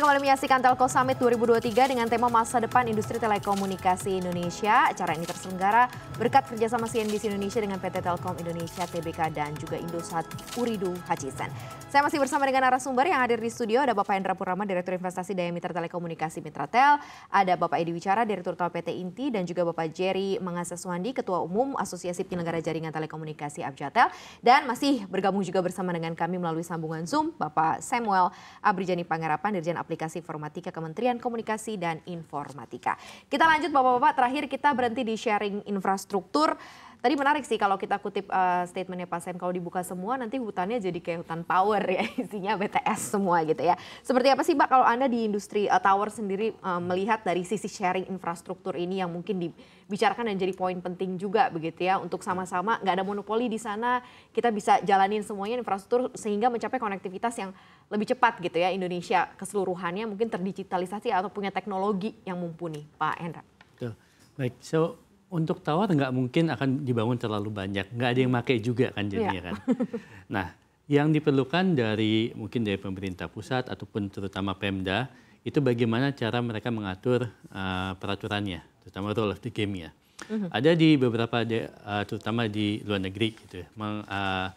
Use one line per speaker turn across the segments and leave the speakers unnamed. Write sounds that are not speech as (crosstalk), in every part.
kembali menyaksikan Telco Summit 2023 dengan tema Masa Depan Industri Telekomunikasi Indonesia. Acara ini terselenggara berkat kerjasama CNBC Indonesia dengan PT Telkom Indonesia, TBK, dan juga Indosat Uridu Hachisen. Saya masih bersama dengan narasumber yang hadir di studio. Ada Bapak Hendra Purama, Direktur Investasi Daya Mitra Telekomunikasi Mitratel. Ada Bapak Edi Wicara, Direktur Utama PT Inti. Dan juga Bapak Jerry Mangasaswandi, Ketua Umum Asosiasi Penyelenggara Jaringan Telekomunikasi Abjatel. Dan masih bergabung juga bersama dengan kami melalui sambungan Zoom, Bapak Samuel Abrijani Pangarapan, Dirjen aplikasi informatika Kementerian Komunikasi dan Informatika. Kita lanjut Bapak-Bapak, terakhir kita berhenti di sharing infrastruktur. Tadi menarik sih kalau kita kutip uh, statementnya Pak Sam, kalau dibuka semua nanti hutannya jadi kayak hutan power ya, (laughs) isinya BTS semua gitu ya. Seperti apa sih Pak kalau Anda di industri uh, tower sendiri uh, melihat dari sisi sharing infrastruktur ini yang mungkin dibicarakan dan jadi poin penting juga begitu ya, untuk sama-sama nggak ada monopoli di sana, kita bisa jalanin semuanya infrastruktur sehingga mencapai konektivitas yang lebih cepat gitu ya Indonesia keseluruhannya mungkin terdigitalisasi atau punya teknologi yang mumpuni Pak Hendra.
Baik, so untuk tower nggak mungkin akan dibangun terlalu banyak. Nggak ada yang pakai juga kan iya. jadinya yeah. kan. (laughs) Nah, yang diperlukan dari mungkin dari pemerintah pusat ataupun terutama Pemda itu bagaimana cara mereka mengatur uh, peraturannya, terutama role of the game ya. Uh mhm. -huh. Ada di beberapa, de, uh, terutama di luar negeri gitu, ya, meng, uh,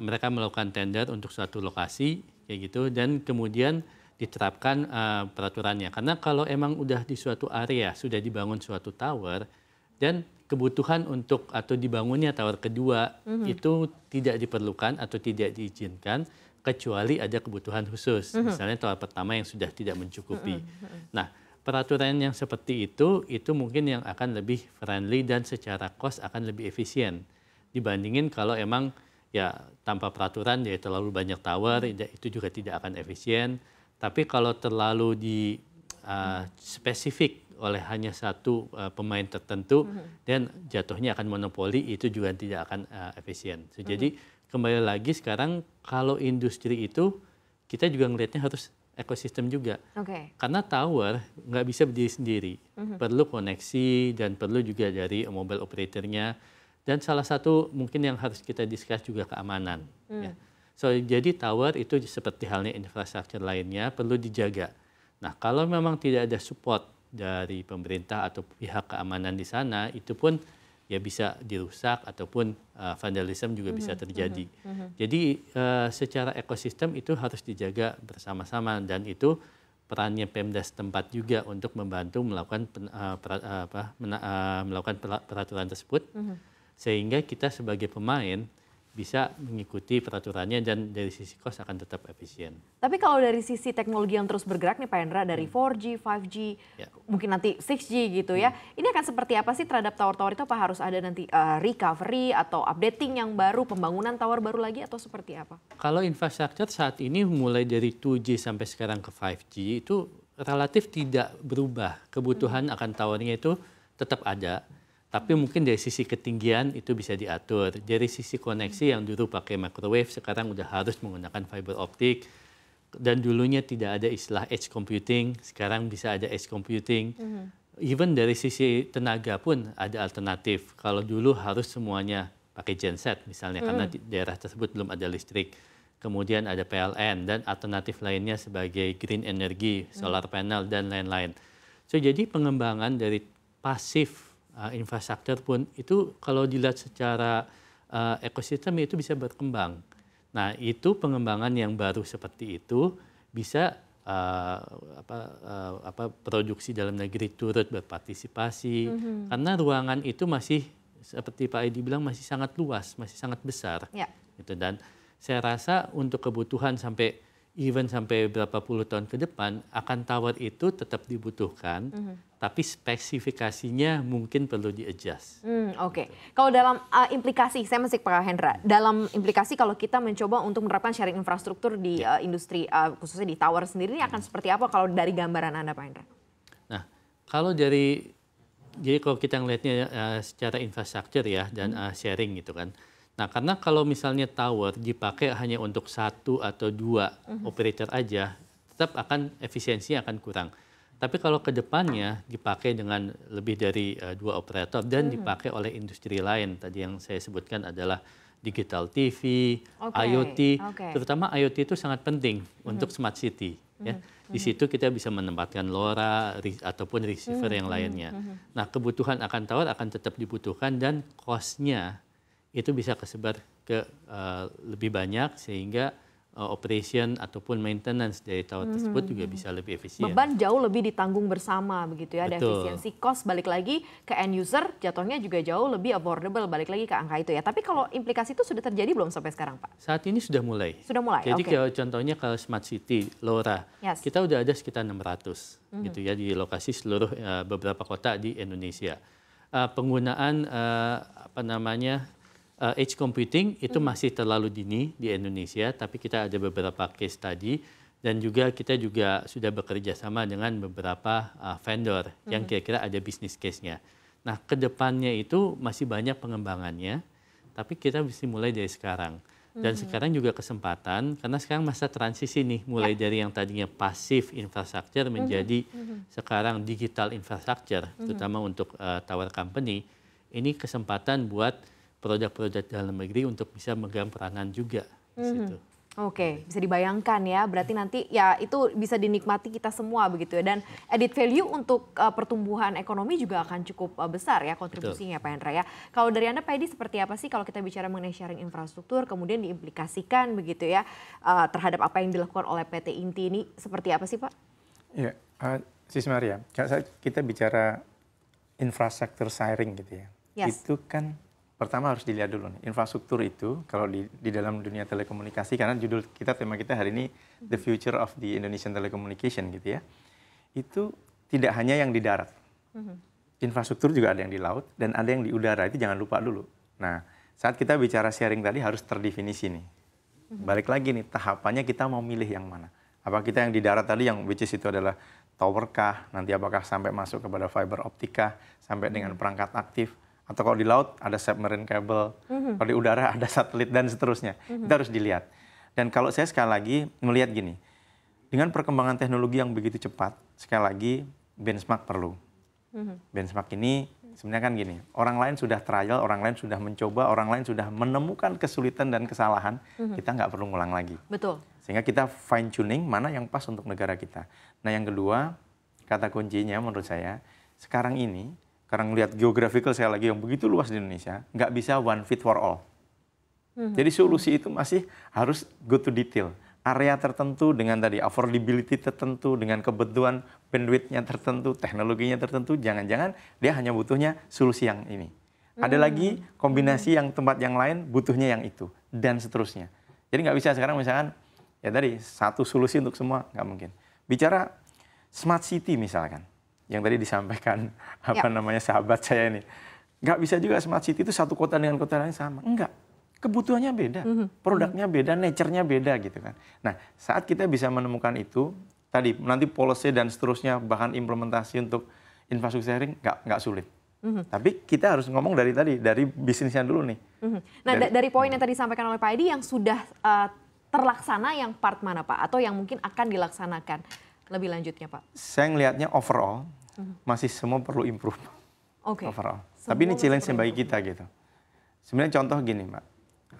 mereka melakukan tender untuk suatu lokasi kayak gitu dan kemudian diterapkan uh, peraturannya. Karena kalau emang udah di suatu area sudah dibangun suatu tower, dan kebutuhan untuk atau dibangunnya tower kedua mm-hmm. itu tidak diperlukan atau tidak diizinkan kecuali ada kebutuhan khusus mm-hmm. misalnya tower pertama yang sudah tidak mencukupi. Mm-hmm. Nah, peraturan yang seperti itu itu mungkin yang akan lebih friendly dan secara cost akan lebih efisien dibandingin kalau emang ya tanpa peraturan ya terlalu banyak tower ya, itu juga tidak akan efisien. Tapi kalau terlalu di uh, spesifik oleh hanya satu uh, pemain tertentu mm -hmm. dan jatuhnya akan monopoli itu juga tidak akan uh, efisien. So, mm -hmm. Jadi mm-hmm. kembali lagi sekarang kalau industri itu kita juga melihatnya harus ekosistem juga. Okay. Karena tower nggak bisa berdiri sendiri, mm -hmm. perlu koneksi dan perlu juga dari mobile operatornya. Dan salah satu mungkin yang harus kita discuss juga keamanan. Mm. Ya. So, jadi tower itu seperti halnya infrastruktur lainnya perlu dijaga. Nah, kalau memang tidak ada support dari pemerintah atau pihak keamanan di sana itu pun ya bisa dirusak ataupun uh, vandalisme juga mm -hmm. bisa mhm, terjadi. Mm -hmm. Jadi uh, secara ekosistem itu harus dijaga bersama-sama dan itu perannya Pemda setempat juga untuk membantu melakukan pen, uh, pra, uh, apa, mena, uh, melakukan peraturan tersebut mm -hmm. sehingga kita sebagai pemain bisa mengikuti peraturannya dan dari sisi kos akan tetap efisien.
Tapi kalau dari sisi teknologi yang terus bergerak nih Pak Hendra dari 4G, hmm. 5G, ya. mungkin nanti 6G gitu ya. Hmm. Ini akan seperti apa sih terhadap tower-tower itu apa harus ada nanti uh, recovery atau updating yang baru, pembangunan tower baru lagi atau seperti apa?
Kalau infrastruktur saat ini mulai dari 2G sampai sekarang ke 5G itu relatif tidak berubah. Kebutuhan hmm. akan towernya itu tetap ada. Hmm tapi mungkin dari sisi ketinggian itu bisa diatur. Dari sisi koneksi yang dulu pakai microwave sekarang udah harus menggunakan fiber optik. Dan dulunya tidak ada istilah edge computing, sekarang bisa ada edge computing. Mm -hmm. Even dari sisi tenaga pun ada alternatif. Kalau dulu harus semuanya pakai genset misalnya mm. karena mhm. di daerah tersebut belum ada listrik. Kemudian ada PLN dan alternatif lainnya sebagai green energy, mhm. solar panel dan lain-lain. So jadi pengembangan dari pasif uh, infrastruktur pun itu kalau dilihat secara uh, ekosistem itu bisa berkembang. Nah itu pengembangan yang baru seperti itu bisa uh, apa, uh, apa produksi dalam negeri turut berpartisipasi mm -hmm. karena ruangan itu masih seperti Pak Edi bilang masih sangat luas, masih sangat besar, yeah. gitu dan saya rasa untuk kebutuhan sampai even sampai berapa puluh tahun ke depan akan tower itu tetap dibutuhkan mm -hmm. tapi spesifikasinya mungkin perlu di Mm, gitu.
Oke. Okay. Gitu. Kalau dalam uh, implikasi saya masih Pak Hendra, dalam implikasi kalau kita mencoba untuk menerapkan sharing infrastruktur di yeah. Ya. uh, industri uh, khususnya di tower sendiri ini akan hmm. seperti apa kalau dari gambaran Anda Pak Hendra?
Nah, kalau dari jadi kalau kita melihatnya uh, eh, secara infrastruktur ya dan uh, sharing gitu kan. Nah, karena kalau misalnya tower dipakai hanya untuk satu atau dua uh mhm. -huh. operator aja, tetap akan efisiensinya akan kurang. Tapi kalau ke depannya dipakai dengan lebih dari uh, dua operator dan uh mhm. -huh. dipakai oleh industri lain, tadi yang saya sebutkan adalah digital TV, okay. IoT, okay. terutama IoT itu sangat penting uh mhm. -huh. untuk smart city. Ya. Di situ kita bisa menempatkan LoRa re ataupun receiver yang lainnya. Nah, kebutuhan akan tower akan tetap dibutuhkan dan cost-nya itu bisa kesebar ke uh, lebih banyak sehingga uh, operation ataupun maintenance dari tower hmm. tersebut juga hmm, hmm. bisa lebih efisien. Beban
jauh lebih ditanggung bersama begitu ya, Betul. ada efisiensi cost balik lagi ke end user jatuhnya juga jauh lebih affordable balik lagi ke angka itu ya. Tapi kalau implikasi itu sudah terjadi belum sampai sekarang Pak?
Saat ini sudah mulai. Sudah mulai. Jadi okay. kalau contohnya kalau smart city Lora, yes. kita sudah ada sekitar 600 hmm. gitu ya di lokasi seluruh uh, beberapa kota di Indonesia. Uh, penggunaan uh, apa namanya uh, edge computing itu hmm. masih terlalu dini di Indonesia, tapi kita ada beberapa case tadi dan juga kita juga sudah bekerja sama dengan beberapa uh, vendor hmm. yang kira-kira ada bisnis case-nya. Nah, kedepannya itu masih banyak pengembangannya, tapi kita bisa mulai dari sekarang. Dan hmm. sekarang juga kesempatan, karena sekarang masa transisi nih, mulai ya. dari yang tadinya pasif infrastruktur hmm. menjadi hmm. sekarang digital infrastruktur, hmm. terutama untuk uh, tower company. Ini kesempatan buat produk-produk dalam negeri untuk bisa megang peranan juga
di Mm -hmm. Oke, okay, bisa dibayangkan ya. Berarti nanti ya itu bisa dinikmati kita semua begitu ya. Dan edit value untuk uh, pertumbuhan ekonomi juga akan cukup uh, besar ya kontribusinya Betul. Pak Hendra ya. Kalau dari Anda Pak Edi seperti apa sih kalau kita bicara mengenai sharing infrastruktur kemudian diimplikasikan begitu ya uh, terhadap apa yang dilakukan oleh PT Inti ini seperti apa sih Pak?
Ya, uh, Sis Maria, kita bicara infrastruktur sharing gitu ya. Yes. Itu kan pertama harus dilihat dulu nih infrastruktur itu kalau di, di dalam dunia telekomunikasi karena judul kita tema kita hari ini the future of the Indonesian telecommunication gitu ya itu tidak hanya yang di darat mhm. infrastruktur juga ada yang di laut dan ada yang di udara itu jangan lupa dulu nah saat kita bicara sharing tadi harus terdefinisi nih mhm. balik lagi nih tahapannya kita mau milih yang mana apa kita yang di darat tadi yang which is itu adalah tower kah nanti apakah sampai masuk kepada fiber optika sampai dengan mhm. perangkat aktif atau kalau di laut ada submarine cable, mm-hmm. kalau di udara (laughs) ada satelit dan seterusnya. Mm-hmm. Kita harus dilihat. Dan kalau saya sekali lagi melihat gini, dengan perkembangan teknologi yang begitu cepat, sekali lagi benchmark perlu. Mm-hmm. Benchmark ini sebenarnya kan gini, orang lain sudah trial, orang lain sudah mencoba, orang lain sudah menemukan kesulitan dan kesalahan, mm-hmm. kita nggak perlu ngulang lagi. Betul. Sehingga kita fine tuning mana yang pas untuk negara kita. Nah yang kedua, kata kuncinya menurut saya, sekarang ini karena ngelihat geographical saya lagi yang begitu luas di Indonesia, nggak bisa one fit for all. Mm-hmm. Jadi solusi itu masih harus go to detail. Area tertentu dengan tadi affordability tertentu, dengan kebutuhan bandwidthnya tertentu, teknologinya tertentu, jangan-jangan dia hanya butuhnya solusi yang ini. Mm-hmm. Ada hmm. lagi kombinasi mm-hmm. yang tempat yang lain butuhnya yang itu, dan seterusnya. Jadi nggak bisa sekarang misalkan, ya tadi satu solusi untuk semua, nggak mungkin. Bicara smart city misalkan yang tadi disampaikan (laughs) apa ya. namanya sahabat saya ini. Nggak bisa juga smart city itu satu kota dengan kota lain sama. Enggak. Kebutuhannya beda, mhm. produknya beda, nature-nya beda gitu kan. Nah, saat kita bisa menemukan itu, tadi nanti policy dan seterusnya bahkan implementasi untuk infrastruktur sharing nggak nggak sulit. Mm-hmm. Tapi kita harus ngomong dari tadi dari bisnisnya dulu nih.
Mm-hmm. Nah dari, dari poin yang mhm. tadi disampaikan oleh Pak Edi yang sudah uh, terlaksana yang part mana Pak atau yang mungkin akan dilaksanakan lebih lanjutnya Pak?
Saya ngelihatnya overall masih semua perlu improve okay. overall. Semua Tapi ini challenge yang bagi kita gitu. Sebenarnya contoh gini mbak,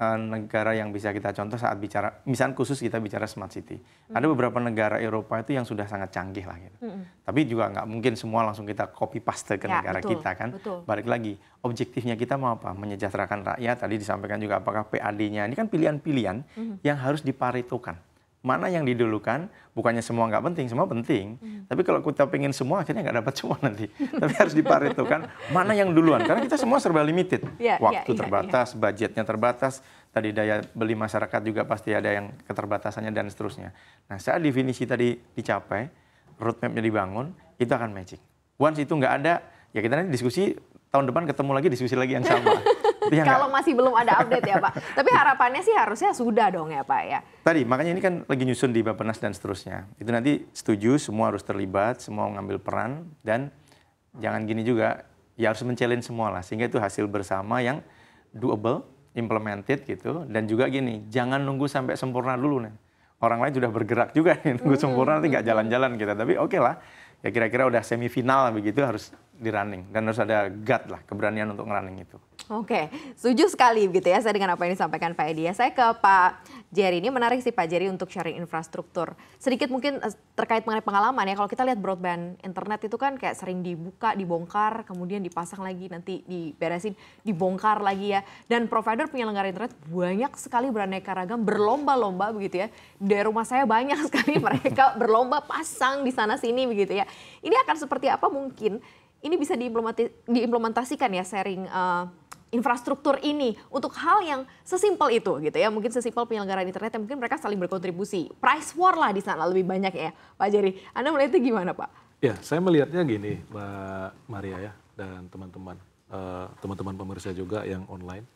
eh, negara yang bisa kita contoh saat bicara, misalnya khusus kita bicara smart city. Mm. Ada beberapa negara Eropa itu yang sudah sangat canggih lah gitu. Mm. Tapi juga nggak mungkin semua langsung kita copy paste ke ya, negara betul, kita kan. Betul. Balik lagi, objektifnya kita mau apa? Menyejahterakan rakyat, tadi disampaikan juga apakah PAD-nya. Ini kan pilihan-pilihan mm. yang harus diparitokan mana yang didulukan bukannya semua nggak penting semua penting hmm. tapi kalau kita pengen semua akhirnya nggak dapat semua nanti (laughs) tapi harus diparitukan mana yang duluan karena kita semua serba limited yeah, iya, waktu yeah, terbatas yeah. budgetnya terbatas tadi daya beli masyarakat juga pasti ada yang keterbatasannya dan seterusnya nah saat definisi tadi dicapai roadmapnya dibangun itu akan magic once itu nggak ada ya kita nanti diskusi tahun depan ketemu lagi diskusi lagi yang sama (laughs)
ya, (laughs) kalau masih belum ada update ya Pak. Tapi harapannya sih harusnya sudah dong ya Pak ya.
Tadi makanya ini kan lagi nyusun di Bapenas dan seterusnya. Itu nanti setuju semua harus terlibat, semua mengambil peran dan jangan gini juga ya harus mencelin semua lah sehingga itu hasil bersama yang doable, implemented gitu dan juga gini jangan nunggu sampai sempurna dulu nih. Orang lain sudah bergerak juga nih, (laughs) nunggu hmm. sempurna nanti nggak jalan-jalan kita. Tapi oke okay lah, ya kira-kira udah semifinal begitu harus di running dan harus ada gut lah keberanian untuk ngerunning itu.
Oke, setuju sekali gitu ya saya dengan apa yang disampaikan Pak Edi. Ya. saya ke Pak Jerry ini menarik sih Pak Jerry untuk sharing infrastruktur. Sedikit mungkin eh, terkait mengenai pengalaman ya, kalau kita lihat broadband internet itu kan kayak sering dibuka, dibongkar, kemudian dipasang lagi, nanti diberesin, dibongkar lagi ya. Dan provider penyelenggara internet banyak sekali beraneka ragam, berlomba-lomba begitu ya. Dari rumah saya banyak (laughs) sekali mereka berlomba pasang di sana-sini begitu ya. Ini akan seperti apa mungkin ini bisa diimplementasikan ya sharing uh, infrastruktur ini untuk hal yang sesimpel itu gitu ya. Mungkin sesimpel penyelenggaraan internet yang mungkin mereka saling berkontribusi. Price war lah di sana lebih banyak ya Pak Jerry. Anda melihatnya gimana Pak?
Ya saya melihatnya gini Mbak Maria ya dan teman-teman. Uh, teman-teman pemirsa juga yang online.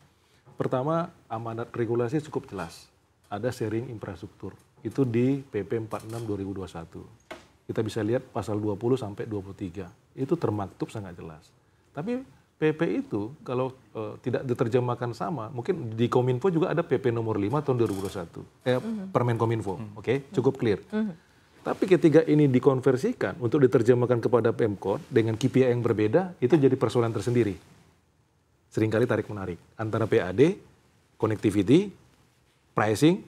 Pertama, amanat regulasi cukup jelas. Ada sharing infrastruktur. Itu di PP 46 2021. Kita bisa lihat pasal 20 sampai 23. Itu termaktub sangat jelas. Tapi PP itu kalau e, tidak diterjemahkan sama, mungkin di Kominfo juga ada PP nomor 5 tahun 2021. Eh, mm -hmm. Permen Kominfo, mm -hmm. oke? Okay? Cukup clear. Mm -hmm. Tapi ketika ini dikonversikan untuk diterjemahkan kepada Pemkot dengan KPI yang berbeda, itu jadi persoalan tersendiri. Seringkali tarik-menarik antara PAD, connectivity, pricing,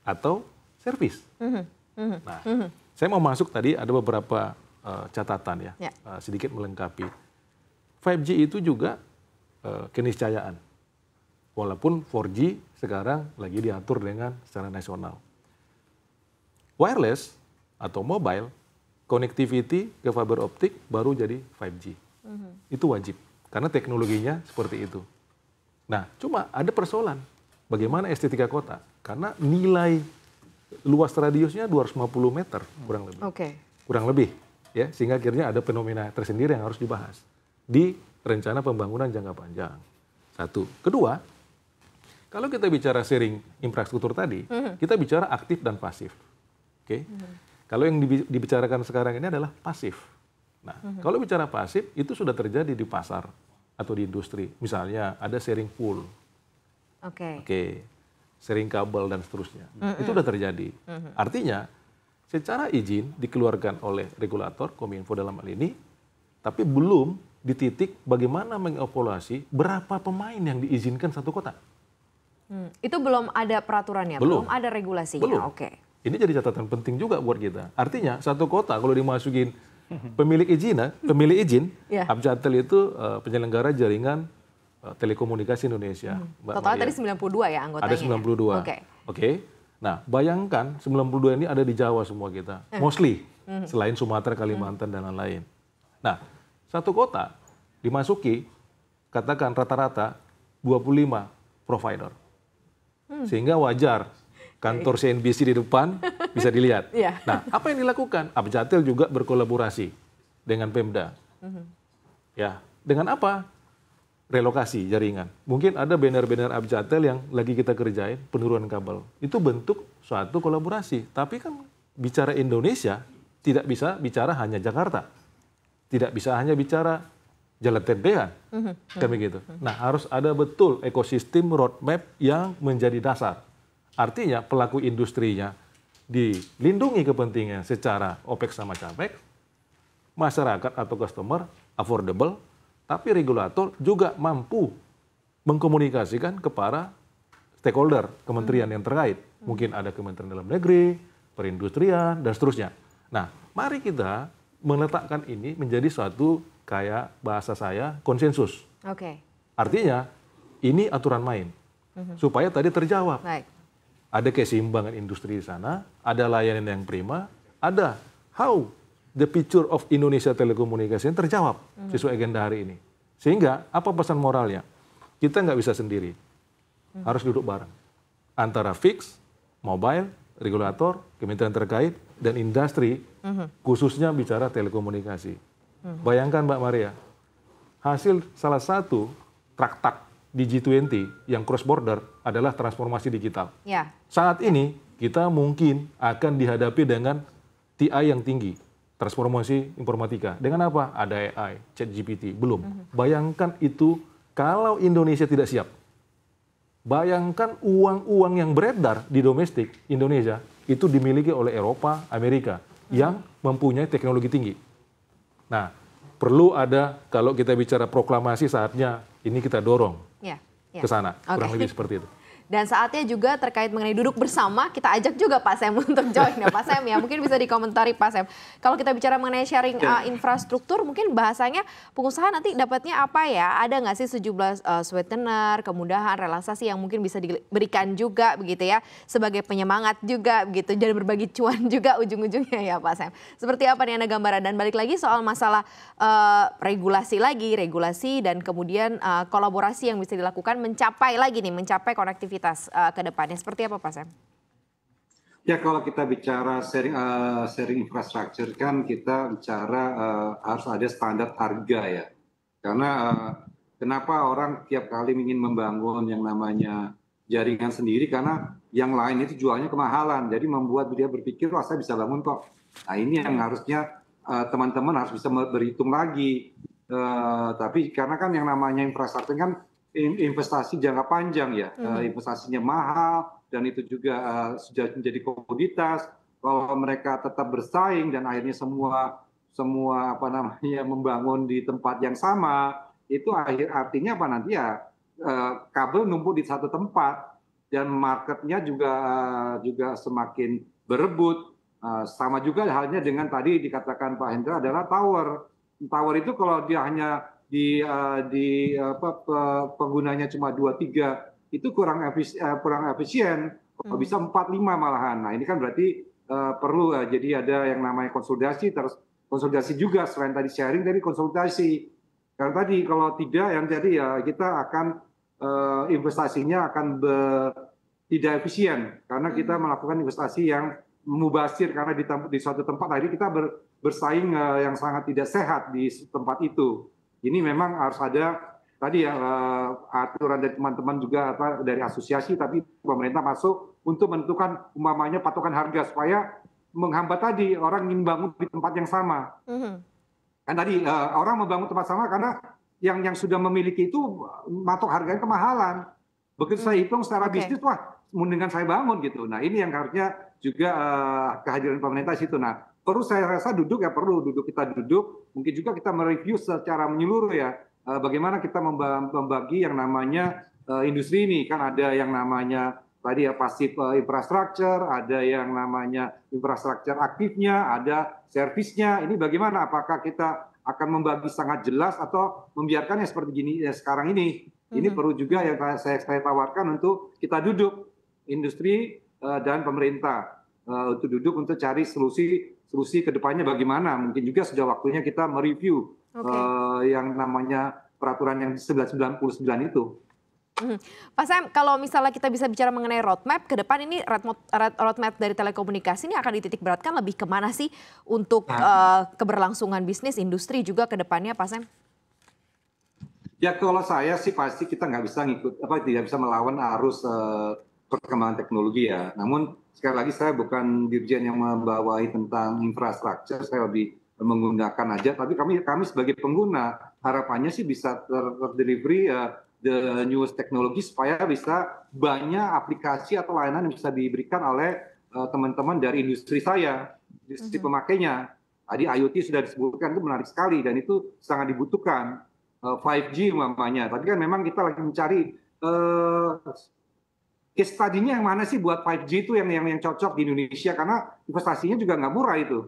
atau service.
Mm -hmm. Mm -hmm. Nah, mm -hmm.
saya mau masuk tadi ada beberapa uh, catatan ya, yeah. Ya. uh, sedikit melengkapi 5G itu juga uh, keniscayaan. Walaupun 4G sekarang lagi diatur dengan secara nasional. Wireless atau mobile, connectivity ke fiber optik baru jadi 5G. Mm -hmm. Itu wajib, karena teknologinya seperti itu. Nah, cuma ada persoalan. Bagaimana estetika kota? Karena nilai luas radiusnya 250 meter kurang lebih. Okay. Kurang lebih, ya. Sehingga akhirnya ada fenomena tersendiri yang harus dibahas di rencana pembangunan jangka panjang. Satu. Kedua, kalau kita bicara sharing infrastruktur tadi, mm-hmm. kita bicara aktif dan pasif. Oke. Okay? Mm-hmm. Kalau yang dibicarakan sekarang ini adalah pasif. Nah, mm-hmm. kalau bicara pasif itu sudah terjadi di pasar atau di industri. Misalnya ada sharing pool. Oke. Okay. Oke. Okay. Sharing kabel dan seterusnya. Mm-hmm. Itu sudah terjadi. Mm-hmm. Artinya secara izin dikeluarkan oleh regulator Kominfo dalam hal ini, tapi belum di titik bagaimana mengevaluasi berapa pemain yang diizinkan satu kota.
Hmm, itu belum ada peraturannya, belum, belum ada regulasinya. Belum. Oke.
Ini jadi catatan penting juga buat kita. Artinya satu kota kalau dimasukin pemilik izin, eh, pemilik izin, (laughs) yeah. Abjatel itu uh, penyelenggara jaringan uh, telekomunikasi Indonesia. Hmm. Mbak Total Maria. tadi
92 ya anggotanya. Ada 92. Ya?
Oke. Okay. Oke. Okay? Nah, bayangkan 92 ini ada di Jawa semua kita, hmm. mostly. -hmm. Selain Sumatera, Kalimantan -hmm. dan lain-lain. Nah, satu kota dimasuki, katakan rata-rata 25 provider. Hmm. Sehingga wajar kantor CNBC di depan bisa dilihat. (laughs) Iya. Nah, apa yang dilakukan? Abjatil juga berkolaborasi dengan Pemda. Hmm. Ya, dengan apa? Relokasi jaringan. Mungkin ada banner-banner Abjatel yang lagi kita kerjain, penurunan kabel. Itu bentuk suatu kolaborasi. Tapi kan bicara Indonesia, tidak bisa bicara hanya Jakarta. Tidak bisa hanya bicara jalan tendean mhm. Kan begitu. Nah, harus ada betul ekosistem roadmap yang menjadi dasar. Artinya pelaku industrinya dilindungi kepentingan secara OPEX sama CAPEX, masyarakat atau customer affordable, tapi regulator juga mampu mengkomunikasikan kepada stakeholder kementerian mhm. yang terkait. Mhm. Mungkin ada Kementerian Dalam Negeri, Perindustrian, dan seterusnya. Nah, mari kita meletakkan ini menjadi suatu kayak bahasa saya konsensus. Oke. Okay. Artinya ini aturan main
mm-hmm.
supaya tadi terjawab. Baik. Ada keseimbangan industri di sana, ada layanan yang prima, ada how the picture of Indonesia telekomunikasi yang terjawab mm-hmm. sesuai agenda hari ini. Sehingga apa pesan moralnya? Kita nggak bisa sendiri, mm-hmm. harus duduk bareng antara fix, mobile, regulator, kementerian terkait, dan industri, uh mhm. -huh. khususnya bicara telekomunikasi. Uh mhm. -huh. Bayangkan Mbak Maria, hasil salah satu traktat di G20 yang cross border adalah transformasi digital. Ya. Saat ya. ini kita mungkin akan dihadapi dengan TI yang tinggi, transformasi informatika. Dengan apa? Ada AI, ChatGPT, belum. Uh mhm. -huh. Bayangkan itu kalau Indonesia tidak siap, Bayangkan uang-uang yang beredar di domestik Indonesia itu dimiliki oleh Eropa, Amerika yang mempunyai teknologi tinggi. Nah, perlu ada kalau kita bicara proklamasi saatnya ini kita dorong
ya, ya. ke sana okay. kurang lebih seperti itu. Dan saatnya juga terkait mengenai duduk bersama, kita ajak juga Pak Sem (laughs) untuk join ya Pak Sem ya. Mungkin bisa dikomentari Pak Sem. Kalau kita bicara mengenai sharing uh, infrastruktur, mungkin bahasanya pengusaha nanti dapatnya apa ya? Ada nggak sih sejumlah uh, sweetener, kemudahan, relaksasi yang mungkin bisa diberikan juga begitu ya. Sebagai penyemangat juga begitu. Jadi berbagi cuan (laughs) juga ujung-ujungnya ya Pak Sem. Seperti apa nih Anda gambaran? Dan balik lagi soal masalah uh, regulasi lagi, regulasi dan kemudian uh, kolaborasi yang bisa dilakukan mencapai lagi nih, mencapai konektivitas aktivitas uh, ke depannya. Seperti apa Pak Sam?
Ya kalau kita bicara sharing uh, sharing infrastruktur kan kita bicara uh, harus ada standar harga ya. Karena uh, kenapa orang tiap kali ingin membangun yang namanya jaringan sendiri karena yang lain itu jualnya kemahalan. Jadi membuat dia berpikir wah saya bisa bangun kok. Nah ini yang iya. harusnya teman-teman uh, harus bisa berhitung lagi. Uh, tapi karena kan yang namanya infrastruktur kan investasi jangka panjang ya, hmm. uh, investasinya mahal dan itu juga uh, sudah menjadi komoditas. Kalau mereka tetap bersaing dan akhirnya semua semua apa namanya membangun di tempat yang sama, itu akhir artinya apa nanti ya eh, kabel numpuk di satu tempat dan marketnya juga juga semakin berebut. sama juga halnya dengan tadi dikatakan Pak Hendra adalah tower. Tower itu kalau dia hanya di uh, di apa penggunanya cuma dua tiga itu kurang efis, uh, kurang efisien kalau hmm. bisa empat lima malahan nah ini kan berarti uh, perlu uh, jadi ada yang namanya konsolidasi terus konsolidasi juga selain tadi sharing tadi konsolidasi karena tadi kalau tidak yang jadi ya kita akan uh, investasinya akan tidak efisien karena kita hmm. melakukan investasi yang mubasir karena di, di suatu tempat tadi kita ber, bersaing uh, yang sangat tidak sehat di tempat itu ini memang harus ada tadi ya uh, aturan dari teman-teman juga apa dari asosiasi tapi pemerintah masuk untuk menentukan umpamanya patokan harga supaya menghambat tadi orang ingin bangun di tempat yang sama. Mm -hmm. Kan tadi uh, orang membangun tempat sama karena yang yang sudah memiliki itu matok harganya kemahalan. Begitu -hmm. saya hitung secara okay. bisnis wah mendingan saya bangun gitu. Nah, ini yang harusnya juga uh, kehadiran pemerintah situ. Nah, perlu saya rasa duduk ya perlu duduk kita duduk mungkin juga kita mereview secara menyeluruh ya eh, bagaimana kita membagi yang namanya eh, industri ini kan ada yang namanya tadi ya pasif eh, infrastruktur ada yang namanya infrastruktur aktifnya ada servisnya ini bagaimana apakah kita akan membagi sangat jelas atau membiarkannya seperti gini ya sekarang ini ini hmm. perlu juga yang saya saya tawarkan untuk kita duduk industri dan pemerintah untuk duduk untuk cari solusi solusi kedepannya bagaimana. Mungkin juga sudah waktunya kita mereview
okay. uh,
eh, yang namanya peraturan yang 1999 itu.
Hmm. Pak Sam, kalau misalnya kita bisa bicara mengenai roadmap ke depan ini roadmap dari telekomunikasi ini akan dititik beratkan lebih kemana sih untuk nah. uh, keberlangsungan bisnis industri juga ke depannya Pak Sam?
Ya kalau saya sih pasti kita nggak bisa ngikut apa tidak bisa melawan arus uh, perkembangan teknologi ya. Namun sekali lagi saya bukan dirjen yang membawahi tentang infrastruktur, saya lebih menggunakan aja. Tapi kami kami sebagai pengguna harapannya sih bisa ter uh, the newest teknologi supaya bisa banyak aplikasi atau layanan yang bisa diberikan oleh eh, teman-teman uh, dari industri saya, industri uh pemakainya. Tadi IoT sudah disebutkan itu menarik sekali dan itu sangat dibutuhkan 5G eh, namanya. Tapi kan memang kita lagi mencari uh, case tadinya yang mana sih buat 5G itu yang yang yang cocok di Indonesia karena investasinya juga nggak murah itu.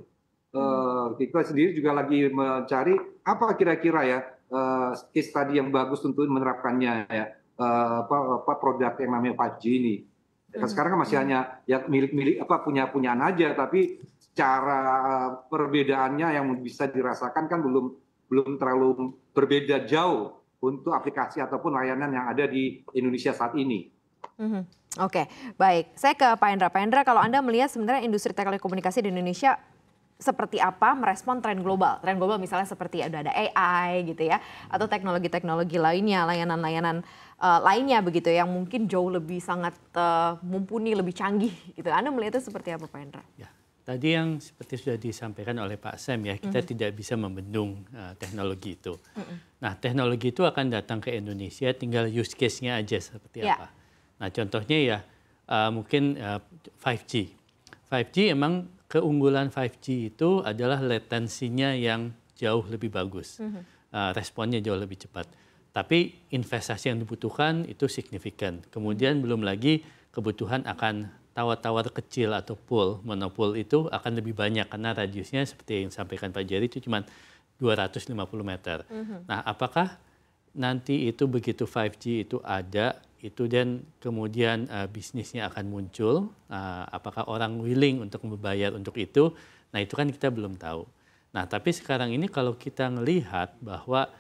Eh, hmm. Uh, kita sendiri juga lagi mencari apa kira-kira ya uh, case yang bagus untuk menerapkannya ya uh, apa, apa produk yang namanya 5G ini. Kan hmm. Sekarang kan masih hmm. hanya ya milik-milik apa punya punyaan aja tapi cara perbedaannya yang bisa dirasakan kan belum belum terlalu berbeda jauh untuk aplikasi ataupun layanan yang ada di Indonesia saat ini.
Hmm. Oke, okay. baik. Saya ke Pak Hendra. Pak Hendra, kalau Anda melihat sebenarnya industri telekomunikasi di Indonesia seperti apa merespon tren global. Tren global misalnya seperti ada ada AI gitu ya atau teknologi-teknologi lainnya, layanan-layanan uh, lainnya begitu ya, yang mungkin jauh lebih sangat uh, mumpuni, lebih canggih gitu. Anda melihatnya seperti apa Pak Hendra? Ya.
Tadi yang seperti sudah disampaikan oleh Pak Sam ya, kita mm -hmm. tidak bisa membendung uh, teknologi itu. Mm -hmm. Nah, teknologi itu akan datang ke Indonesia tinggal use case-nya aja seperti yeah. apa. Nah, contohnya ya uh, mungkin uh, 5G. 5G emang keunggulan 5G itu adalah latensinya yang jauh lebih bagus, mm -hmm. uh, responnya jauh lebih cepat. Tapi investasi yang dibutuhkan itu signifikan. Kemudian belum lagi kebutuhan akan tawar-tawar kecil atau pool, monopool itu akan lebih banyak karena radiusnya seperti yang disampaikan Pak Jerry itu cuma 250 meter. Mm -hmm. Nah, apakah nanti itu begitu 5G itu ada itu dan kemudian uh, bisnisnya akan muncul, uh, apakah orang willing untuk membayar untuk itu, nah itu kan kita belum tahu. Nah tapi sekarang ini kalau kita melihat bahwa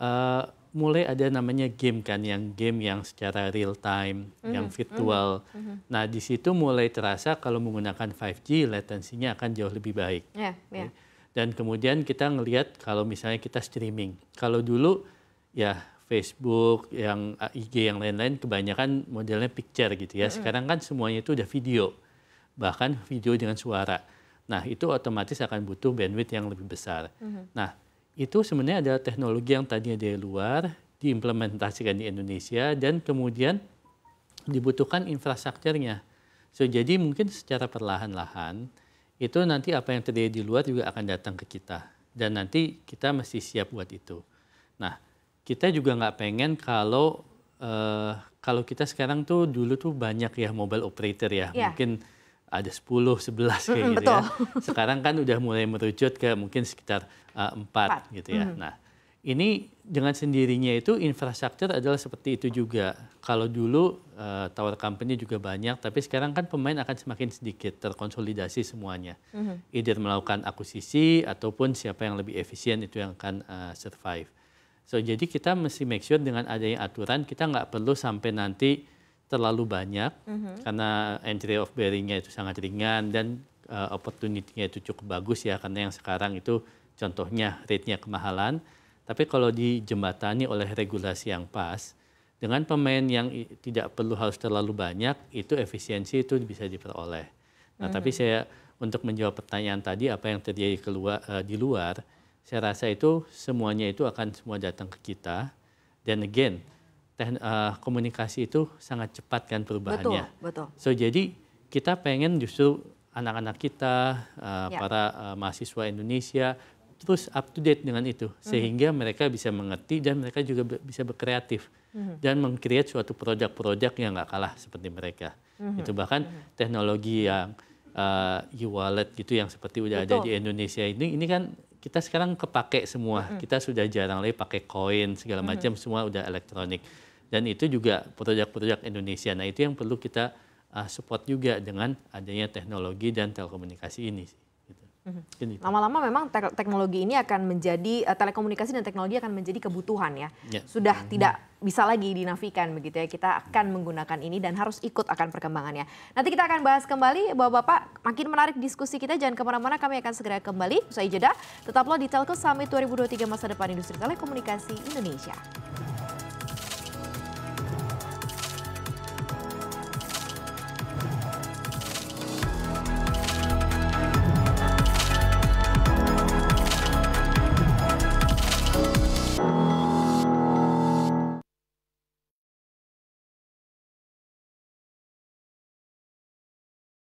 uh, mulai ada namanya game kan, yang game yang secara real time, mm-hmm. yang mhm, virtual. Mm-hmm. Nah di situ mulai terasa kalau menggunakan 5G latensinya akan jauh lebih baik. Yeah, yeah. Ya. Dan kemudian kita melihat kalau misalnya kita streaming, kalau dulu ya Facebook, yang eh, IG, yang lain-lain kebanyakan modelnya picture gitu ya. Sekarang kan semuanya itu udah video, bahkan video dengan suara. Nah itu otomatis akan butuh bandwidth yang lebih besar. Mm-hmm. Nah itu sebenarnya adalah teknologi yang tadinya dari luar diimplementasikan di Indonesia dan kemudian dibutuhkan infrastrukturnya. So jadi mungkin secara perlahan-lahan itu nanti apa yang terjadi di luar juga akan datang ke kita dan nanti kita masih siap buat itu. Nah kita juga nggak pengen kalau uh, kalau kita sekarang tuh dulu tuh banyak ya mobile operator ya, yeah. mungkin ada 10, 11 kayak mm gitu betul. ya. Sekarang kan udah mulai merujut ke mungkin sekitar uh, 4, 4 gitu ya. Mm. Nah, ini dengan sendirinya itu infrastruktur adalah seperti itu juga. Kalau dulu uh, tower company juga banyak, tapi sekarang kan pemain akan semakin sedikit terkonsolidasi semuanya. Mm -hmm. Either melakukan akuisisi ataupun siapa yang lebih efisien itu yang akan uh, survive. So jadi kita mesti make sure dengan adanya aturan kita nggak perlu sampai nanti terlalu banyak mm -hmm. karena entry of bearing-nya itu sangat ringan dan uh, opportunity-nya itu cukup bagus ya karena yang sekarang itu contohnya rate-nya kemahalan. Tapi kalau di dijembatani oleh regulasi yang pas dengan pemain yang tidak perlu harus terlalu banyak itu efisiensi itu bisa diperoleh. Nah, mm -hmm. tapi mhm. saya untuk menjawab pertanyaan tadi apa yang terjadi keluar uh, di luar saya rasa itu semuanya itu akan semua datang ke kita. Dan again, teh, uh, komunikasi itu sangat cepat kan perubahannya. Betul, betul. So jadi kita pengen justru anak-anak kita, uh, ya. para uh, mahasiswa Indonesia terus up to date dengan itu mhm. sehingga mereka bisa mengerti dan mereka juga be bisa berkreatif mm -hmm. dan meng suatu produk-produk yang nggak kalah seperti mereka. -hmm. Itu bahkan -hmm. teknologi yang uh, e-wallet gitu yang seperti udah Betul. ada di Indonesia ini ini kan kita sekarang kepake semua. Mm. Kita sudah jarang lagi pakai koin segala macam, semua udah elektronik. Dan itu juga produk-produk Indonesia. Nah itu yang perlu kita uh, support juga dengan adanya teknologi dan telekomunikasi ini. Mm-hmm.
Lama-lama memang te- teknologi ini akan menjadi uh, telekomunikasi dan teknologi akan menjadi kebutuhan ya. Yeah. Sudah mm-hmm. tidak bisa lagi dinafikan begitu ya. Kita akan menggunakan ini dan harus ikut akan perkembangannya. Nanti kita akan bahas kembali Bapak-bapak makin menarik diskusi kita jangan kemana mana kami akan segera kembali usai jeda. Tetaplah di Telco Summit 2023 masa depan industri telekomunikasi Indonesia.